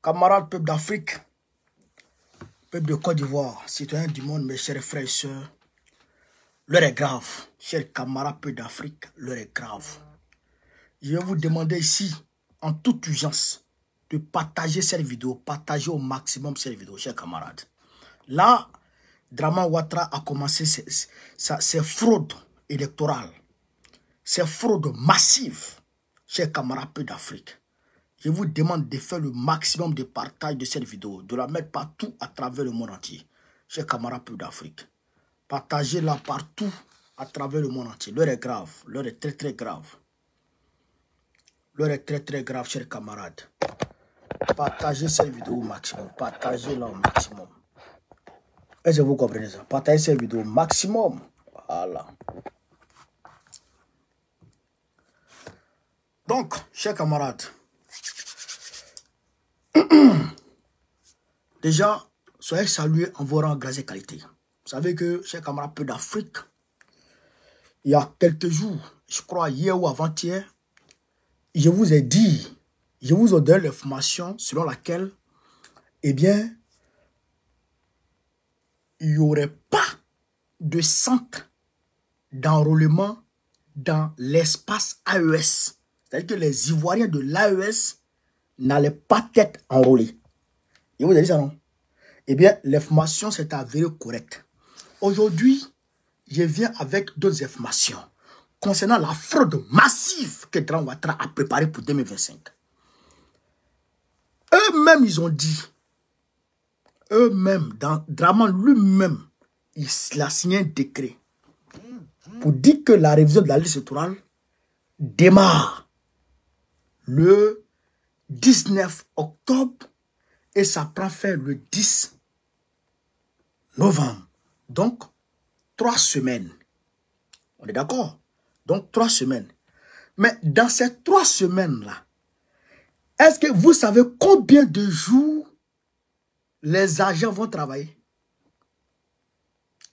Camarades peuple d'Afrique, peuple de Côte d'Ivoire, citoyens du monde, mes chers frères et sœurs, l'heure est grave. Chers camarades peuple d'Afrique, l'heure est grave. Je vais vous demander ici, en toute urgence, de partager cette vidéo, partager au maximum cette vidéo, chers camarades. Là, Draman Ouattara a commencé ses, ses fraudes électorales, ses fraudes massives, chers camarades peu d'Afrique je vous demande de faire le maximum de partage de cette vidéo, de la mettre partout à travers le monde entier. Chers camarades plus d'Afrique, partagez-la partout à travers le monde entier. L'heure est grave, l'heure est très très grave. L'heure est très très grave, chers camarades. Partagez cette vidéo au maximum, partagez-la au maximum. Et ce vous comprenez ça Partagez cette vidéo au maximum. Voilà. Donc, chers camarades, Déjà, soyez salués en vous rendant grâce et qualité. Vous savez que, chers camarades, peu d'Afrique, il y a quelques jours, je crois hier ou avant-hier, je vous ai dit, je vous ai donné l'information selon laquelle, eh bien, il n'y aurait pas de centre d'enrôlement dans l'espace AES. C'est-à-dire que les Ivoiriens de l'AES n'allaient pas être enrôlés. Et vous avez dit ça, non Eh bien, l'information s'est avérée correcte. Aujourd'hui, je viens avec d'autres informations concernant la fraude massive que Dran Ouattara a préparée pour 2025. Eux-mêmes, ils ont dit, eux-mêmes, Draman lui-même, il a signé un décret pour dire que la révision de la liste électorale démarre le 19 octobre et ça prend fin le 10 novembre. Donc, trois semaines. On est d'accord Donc, trois semaines. Mais dans ces trois semaines-là, est-ce que vous savez combien de jours les agents vont travailler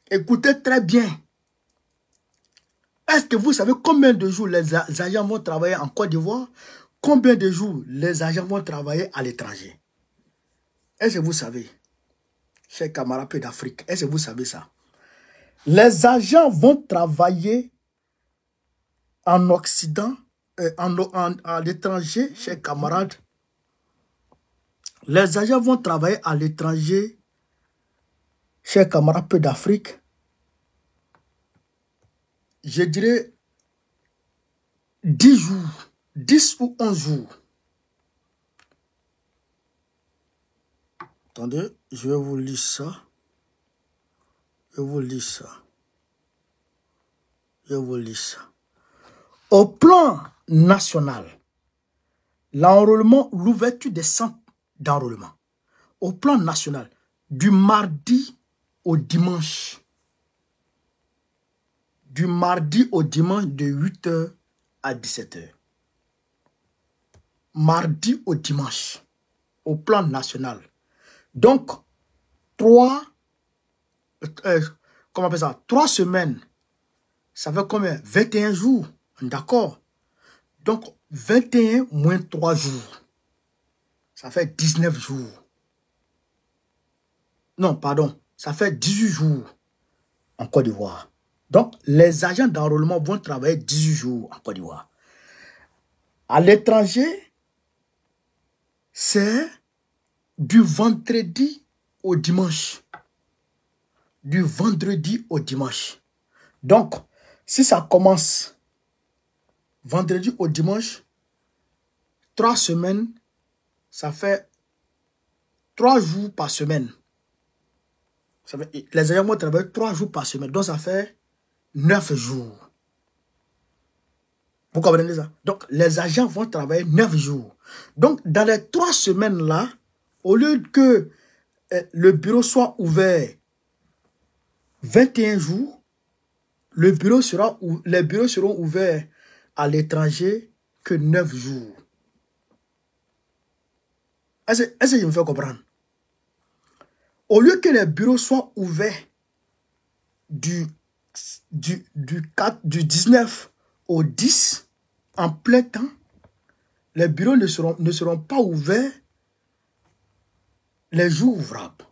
Écoutez très bien. Est-ce que vous savez combien de jours les agents vont travailler en Côte d'Ivoire Combien de jours les agents vont travailler à l'étranger est-ce que vous savez, chers camarades d'Afrique, est-ce que vous savez ça Les agents vont travailler en Occident, euh, en, à l'étranger, chers camarades. Les agents vont travailler à l'étranger, chers camarades d'Afrique. Je dirais 10 jours, 10 ou 11 jours Attendez, je vais vous lire ça. Je vous lis ça. Je vous lis ça. Au plan national, l'enrôlement, l'ouverture des centres d'enrôlement. Au plan national, du mardi au dimanche. Du mardi au dimanche de 8h à 17h. Mardi au dimanche, au plan national donc, trois, euh, comment ça, trois semaines, ça fait combien 21 jours, d'accord Donc, 21 moins 3 jours, ça fait 19 jours. Non, pardon, ça fait 18 jours en Côte d'Ivoire. Donc, les agents d'enrôlement vont travailler 18 jours en Côte d'Ivoire. À l'étranger, c'est du vendredi au dimanche. Du vendredi au dimanche. Donc, si ça commence vendredi au dimanche, trois semaines, ça fait trois jours par semaine. Les agents vont travailler trois jours par semaine, donc ça fait neuf jours. Vous comprenez ça? Donc, les agents vont travailler neuf jours. Donc, dans les trois semaines-là, au lieu que euh, le bureau soit ouvert 21 jours, le bureau sera, les bureaux seront ouverts à l'étranger que 9 jours. Est-ce que je me fais comprendre? Au lieu que les bureaux soient ouverts du, du, 4, du 19 au 10 en plein temps, les bureaux ne seront, ne seront pas ouverts les jours ouvrables.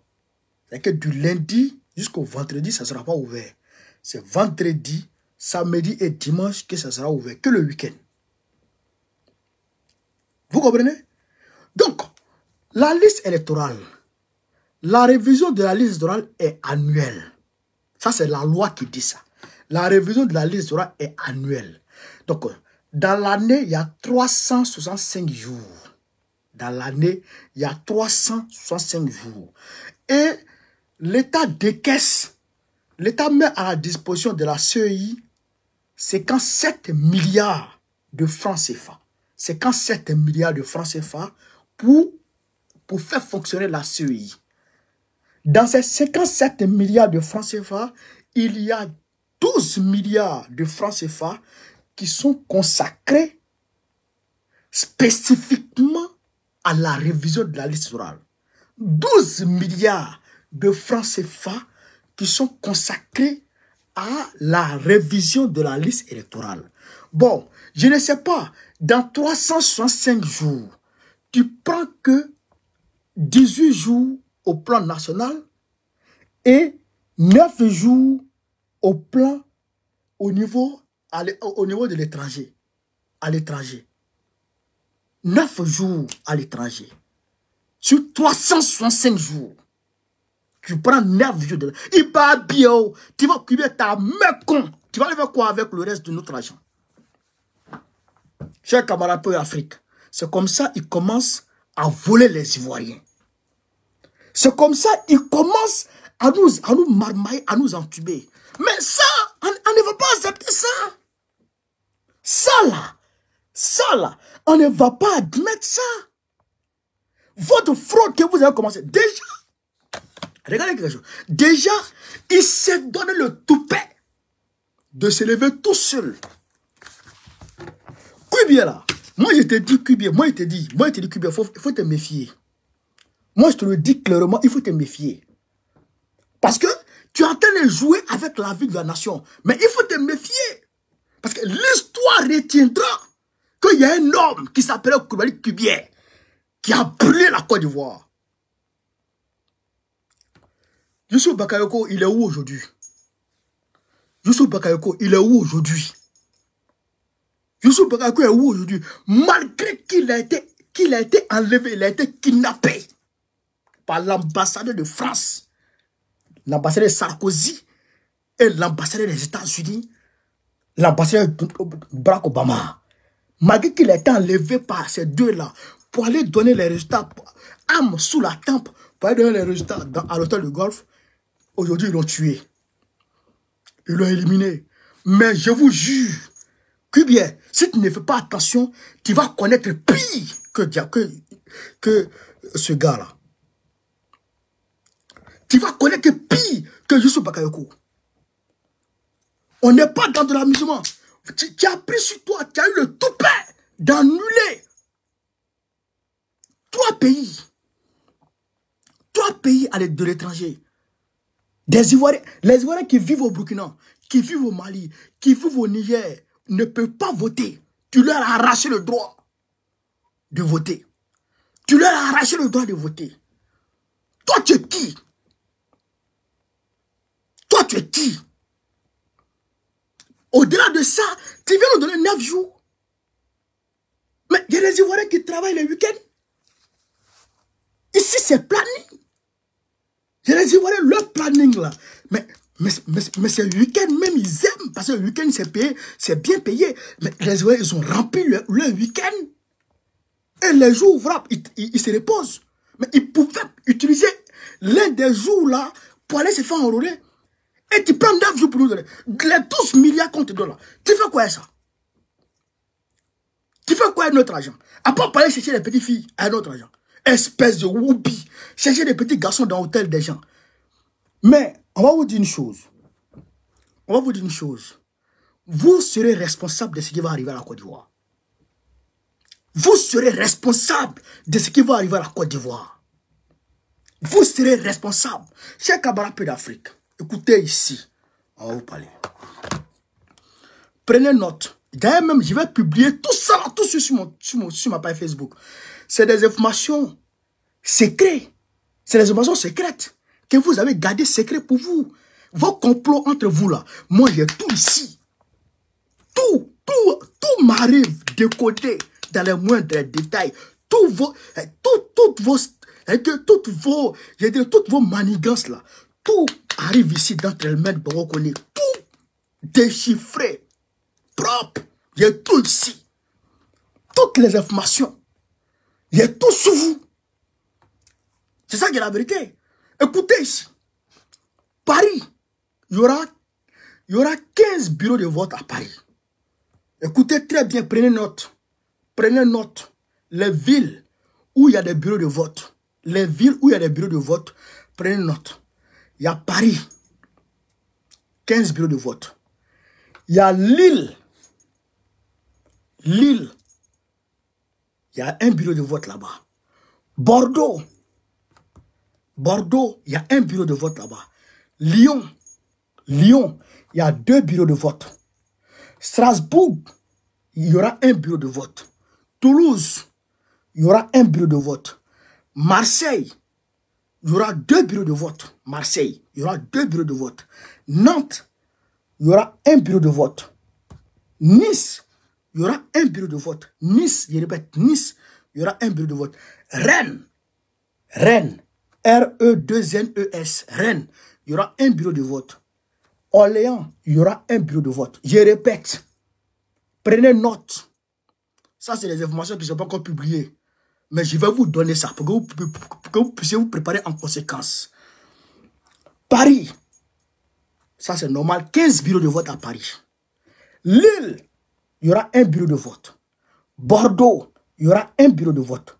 C'est que du lundi jusqu'au vendredi, ça ne sera pas ouvert. C'est vendredi, samedi et dimanche que ça sera ouvert, que le week-end. Vous comprenez Donc, la liste électorale, la révision de la liste électorale est annuelle. Ça, c'est la loi qui dit ça. La révision de la liste électorale est annuelle. Donc, dans l'année, il y a 365 jours l'année, il y a 365 jours. Et l'État décaisse, l'État met à la disposition de la CEI 57 milliards de francs CFA. 57 milliards de francs CFA pour, pour faire fonctionner la CEI. Dans ces 57 milliards de francs CFA, il y a 12 milliards de francs CFA qui sont consacrés spécifiquement à la révision de la liste électorale. 12 milliards de francs CFA qui sont consacrés à la révision de la liste électorale. Bon, je ne sais pas, dans 365 jours, tu prends que 18 jours au plan national et 9 jours au plan au niveau, au niveau de l'étranger. À l'étranger. 9 jours à l'étranger, sur 365 jours, tu prends 9 jours de... Il va oh. tu vas occuper ta con. Tu vas aller faire quoi avec le reste de notre argent Chers camarades pour Afrique, c'est comme ça qu'ils commencent à voler les Ivoiriens. C'est comme ça qu'ils commencent à nous, à nous marmailler, à nous entuber. Mais ça, on, ne veut pas accepter ça. Ça là, ça là, on ne va pas admettre ça. Votre fraude que vous avez commencé, déjà, regardez quelque chose. Déjà, il s'est donné le toupet de s'élever tout seul. bien là, moi je te dis moi je te dis, moi je te dis il faut, faut te méfier. Moi je te le dis clairement, il faut te méfier. Parce que tu es en train de jouer avec la vie de la nation. Mais il faut te méfier. Parce que l'histoire retiendra qu'il y a un homme qui s'appelait Koulibaly Cubier qui a brûlé la Côte d'Ivoire. Youssou Bakayoko, il est où aujourd'hui Youssou Bakayoko, il est où aujourd'hui Youssou Bakayoko est où aujourd'hui Malgré qu'il a, été, enlevé, il a été kidnappé par l'ambassadeur de France, l'ambassadeur de Sarkozy et l'ambassadeur des États-Unis, l'ambassadeur Barack Obama malgré qu'il été enlevé par ces deux-là, pour aller donner les résultats, âme sous la tempe, pour aller donner les résultats à l'hôtel du golf, aujourd'hui, ils l'ont tué. Ils l'ont éliminé. Mais je vous jure, que bien, si tu ne fais pas attention, tu vas connaître pire que, que, que ce gars-là. Tu vas connaître pire que Youssou Bakayoko. On n'est pas dans de l'amusement tu, as pris sur toi, tu as eu le toupet d'annuler trois pays. Trois pays à l'aide de l'étranger. Des Ivoiriens, les Ivoiriens qui vivent au Burkina, qui vivent au Mali, qui vivent au Niger, ne peuvent pas voter. Tu leur as arraché le droit de voter. Tu leur as arraché le droit de voter. Toi, tu es qui Toi, tu es qui au-delà de ça, tu viens nous donner 9 jours. Mais il y a des Ivoiriens qui travaillent le week end Ici, c'est planning. Il y a des Ivoiriens, leur planning là. Mais, mais, mais, ce week-end même, ils aiment. Parce que le week-end, c'est payé, c'est bien payé. Mais les Ivoiriens, ils ont rempli le week-end. Et les jours ils, ils se reposent. Mais ils pouvaient utiliser l'un des jours là pour aller se faire enrôler. Et tu prends 9 jours pour nous donner. Les 12 milliards qu'on dollars. Tu fais quoi ça Tu fais quoi notre argent À part parler chercher les petites filles à notre argent. Espèce de whoopi. Chercher des petits garçons dans l'hôtel des gens. Mais on va vous dire une chose. On va vous dire une chose. Vous serez responsable de ce qui va arriver à la Côte d'Ivoire. Vous serez responsable de ce qui va arriver à la Côte d'Ivoire. Vous serez responsable. Chez Kabara d'Afrique. Écoutez ici. On va vous parler. Prenez note. D'ailleurs, même, je vais publier tout ça, tout ça sur, ma page Facebook. C'est des informations secrètes. C'est des informations secrètes que vous avez gardées secrètes pour vous. Vos complots entre vous là. Moi, j'ai tout ici. Tout, tout, tout m'arrive décodé dans les moindres détails. Tout vos, eh, tout, toutes vos, eh, toutes vos, j'ai toutes vos manigances là, tout arrive ici dans le pour reconnaître. Tout déchiffré, propre. Il y a tout ici. Toutes les informations. Il y a tout sous vous. C'est ça qui est la vérité. Écoutez ici. Paris, y aura, il y aura 15 bureaux de vote à Paris. Écoutez très bien, prenez note. Prenez note. Les villes où il y a des bureaux de vote. Les villes où il y a des bureaux de vote, prenez note. Il y a Paris, 15 bureaux de vote. Il y a Lille, Lille, il y a un bureau de vote là-bas. Bordeaux, Bordeaux, il y a un bureau de vote là-bas. Lyon, Lyon, il y a deux bureaux de vote. Strasbourg, il y aura un bureau de vote. Toulouse, il y aura un bureau de vote. Marseille, il y aura deux bureaux de vote. Marseille, il y aura deux bureaux de vote. Nantes, il y aura un bureau de vote. Nice, il y aura un bureau de vote. Nice, je répète, Nice, il y aura un bureau de vote. Rennes, Rennes, R-E-2-N-E-S, Rennes, il y aura un bureau de vote. Orléans, il y aura un bureau de vote. Je répète, prenez note. Ça, c'est les informations qui ne sont pas encore publiées. Mais je vais vous donner ça pour que vous, puissiez vous préparer en conséquence. Paris, ça c'est normal, 15 bureaux de vote à Paris. Lille, il y aura un bureau de vote. Bordeaux, il y aura un bureau de vote.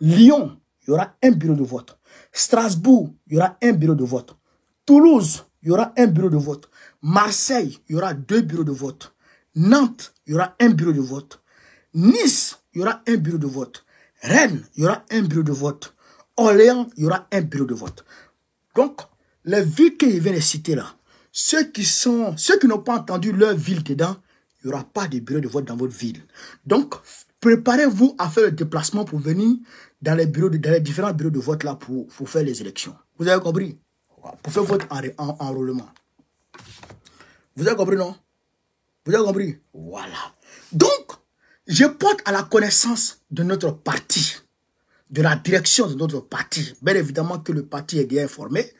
Lyon, il y aura un bureau de vote. Strasbourg, il y aura un bureau de vote. Toulouse, il y aura un bureau de vote. Marseille, il y aura deux bureaux de vote. Nantes, il y aura un bureau de vote. Nice, il y aura un bureau de vote. Rennes, il y aura un bureau de vote. Orléans, il y aura un bureau de vote. Donc, les villes que je viens de citer là, ceux qui sont, ceux qui n'ont pas entendu leur ville dedans, il n'y aura pas de bureau de vote dans votre ville. Donc, préparez-vous à faire le déplacement pour venir dans les, bureaux de, différents bureaux de vote là pour, faire les élections. Vous avez compris Pour faire votre en, enrôlement. Vous avez compris, non Vous avez compris Voilà. Donc, je porte à la connaissance de notre parti, de la direction de notre parti. Bien évidemment que le parti est bien informé,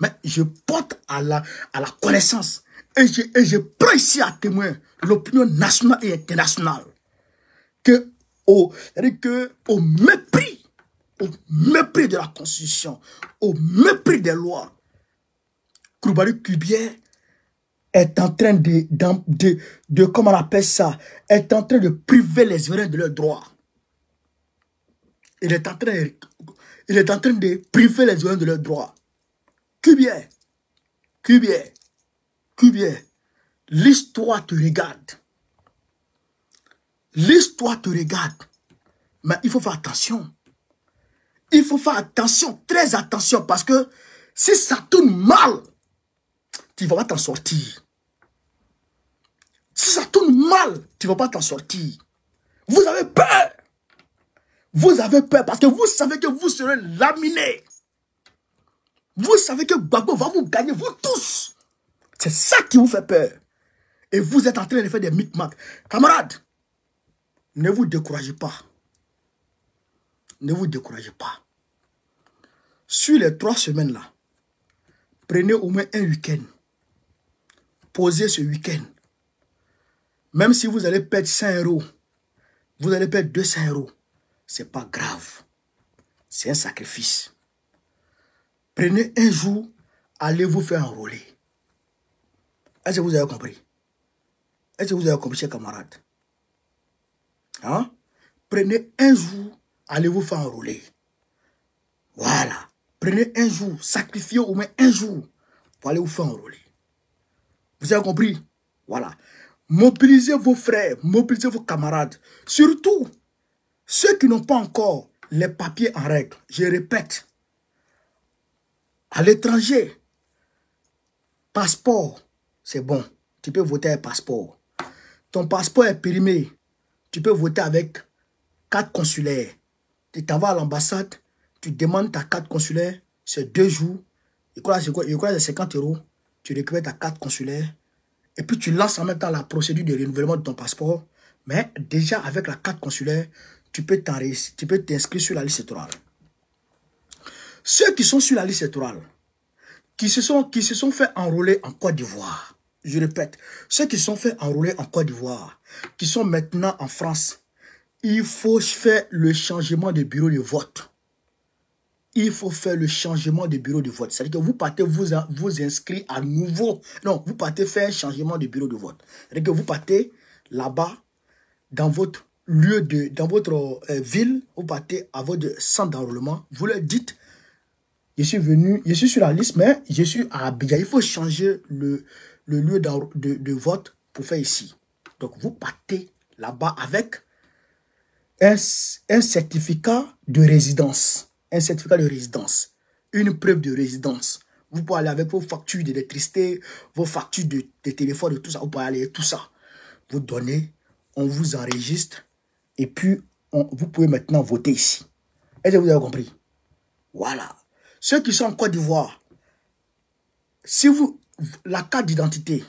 mais je porte à la, à la connaissance et je, prends ici à témoin l'opinion nationale et internationale que au, que au mépris, au mépris de la Constitution, au mépris des lois, Kouroubalou Cubière est en train de, de, de, comment on appelle ça, est en train de priver les vrais de leurs droits. Il est en train de, il est en train de priver les vrais de leurs droits. Cubier, Cubier, Cubier, l'histoire te regarde. L'histoire te regarde. Mais il faut faire attention. Il faut faire attention, très attention, parce que si ça tourne mal, tu ne vas pas t'en sortir. Si ça tourne mal, tu ne vas pas t'en sortir. Vous avez peur. Vous avez peur parce que vous savez que vous serez laminé. Vous savez que Gbagbo va vous gagner, vous tous. C'est ça qui vous fait peur. Et vous êtes en train de faire des micmacs. Camarades, ne vous découragez pas. Ne vous découragez pas. Sur les trois semaines là, prenez au moins un week-end posez ce week-end. Même si vous allez perdre 100 euros, vous allez perdre 200 euros, ce n'est pas grave. C'est un sacrifice. Prenez un jour, allez vous faire enrôler. Est-ce que vous avez compris Est-ce que vous avez compris, chers camarades hein? Prenez un jour, allez vous faire enrôler. Voilà. Prenez un jour, sacrifiez au moins un jour pour aller vous faire enrôler. Vous avez compris Voilà. Mobilisez vos frères, mobilisez vos camarades. Surtout, ceux qui n'ont pas encore les papiers en règle. Je répète, à l'étranger, passeport, c'est bon. Tu peux voter avec passeport. Ton passeport est périmé. Tu peux voter avec quatre consulaires. Tu t'en vas à l'ambassade, tu demandes ta carte consulaire, c'est deux jours. Il crois, que c'est 50 euros tu récupères ta carte consulaire, et puis tu lances en même temps la procédure de renouvellement de ton passeport. Mais déjà, avec la carte consulaire, tu peux t'inscrire sur la liste électorale. Ceux qui sont sur la liste électorale, qui se sont, qui se sont fait enrôler en Côte d'Ivoire, je répète, ceux qui se sont fait enrôler en Côte d'Ivoire, qui sont maintenant en France, il faut faire le changement de bureau de vote il faut faire le changement de bureau de vote. C'est-à-dire que vous partez vous, vous inscrire à nouveau. Non, vous partez faire un changement de bureau de vote. C'est-à-dire que vous partez là-bas, dans votre lieu de, dans votre euh, ville, vous partez à votre centre d'enrôlement, vous leur dites, je suis venu, je suis sur la liste, mais je suis à Abidjan. Il faut changer le, lieu de, vote pour faire ici. Donc, vous partez là-bas avec un, un certificat de résidence un certificat de résidence, une preuve de résidence. Vous pouvez aller avec vos factures d'électricité, vos factures de, téléphone, de tout ça. Vous pouvez aller tout ça. Vous donnez, on vous enregistre et puis vous pouvez maintenant voter ici. Est-ce que vous avez compris Voilà. Ceux qui sont en Côte d'Ivoire, si vous, la carte d'identité,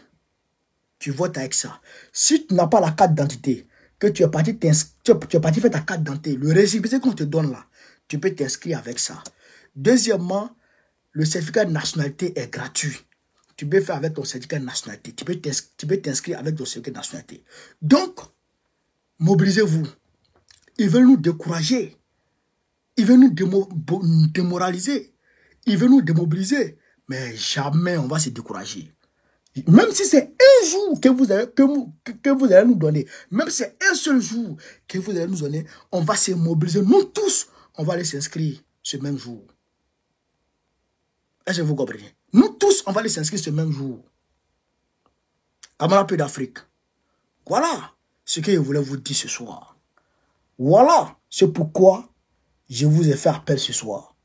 tu votes avec ça. Si tu n'as pas la carte d'identité, que tu es parti, tu tu parti faire ta carte d'identité, le c'est qu'on te donne là, tu peux t'inscrire avec ça. Deuxièmement, le certificat de nationalité est gratuit. Tu peux faire avec ton certificat de nationalité. Tu peux t'inscrire avec ton certificat de nationalité. Donc, mobilisez-vous. Ils veulent nous décourager. Ils veulent nous démoraliser. Ils veulent nous démobiliser. Mais jamais on va se décourager. Même si c'est un jour que vous, allez, que, que vous allez nous donner, même si c'est un seul jour que vous allez nous donner, on va se mobiliser, nous tous, on va aller s'inscrire ce même jour. Est-ce que vous comprenez Nous tous, on va aller s'inscrire ce même jour. la peu d'Afrique. Voilà ce que je voulais vous dire ce soir. Voilà c'est pourquoi je vous ai fait appel ce soir.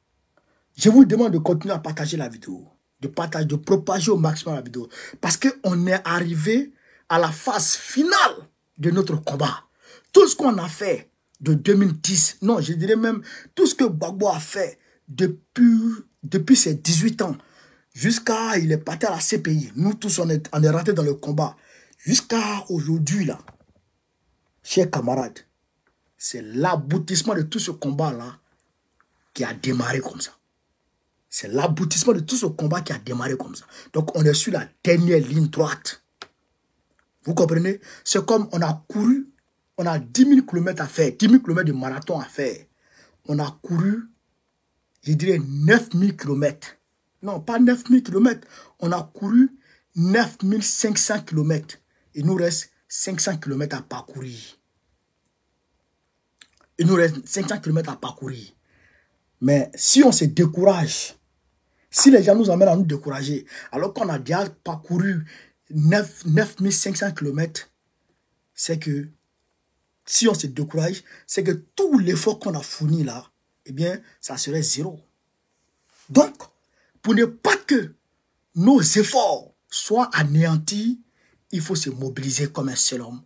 Je vous demande de continuer à partager la vidéo. De, partager, de propager au maximum la vidéo. Parce qu'on est arrivé à la phase finale de notre combat. Tout ce qu'on a fait, de 2010. Non, je dirais même tout ce que Gbagbo a fait depuis, depuis ses 18 ans jusqu'à il est parti à la CPI. Nous tous, on est, on est rentrés dans le combat. Jusqu'à aujourd'hui, là, chers camarades, c'est l'aboutissement de tout ce combat-là qui a démarré comme ça. C'est l'aboutissement de tout ce combat qui a démarré comme ça. Donc, on est sur la dernière ligne droite. Vous comprenez C'est comme on a couru on a 10 000 km à faire, 10 000 km de marathon à faire. On a couru, je dirais, 9 000 km. Non, pas 9 000 km. On a couru 9 500 km. Il nous reste 500 km à parcourir. Il nous reste 500 km à parcourir. Mais si on se décourage, si les gens nous amènent à nous décourager, alors qu'on a déjà parcouru 9, 500 km, c'est que si on se décourage, c'est que tout l'effort qu'on a fourni là, eh bien, ça serait zéro. Donc, pour ne pas que nos efforts soient anéantis, il faut se mobiliser comme un seul homme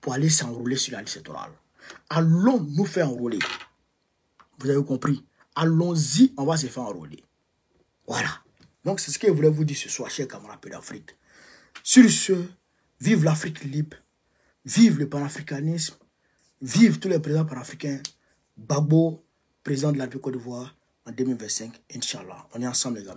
pour aller s'enrouler sur la liste électorale. Allons nous faire enrôler. Vous avez compris Allons-y, on va se faire enrôler. Voilà. Donc, c'est ce que je voulais vous dire ce soir, chers camarades d'Afrique. Sur ce, vive l'Afrique libre, vive le panafricanisme, Vive tous les présidents panafricains. Babo, président de la Côte d'Ivoire en 2025. Inch'Allah. On est ensemble, les gars.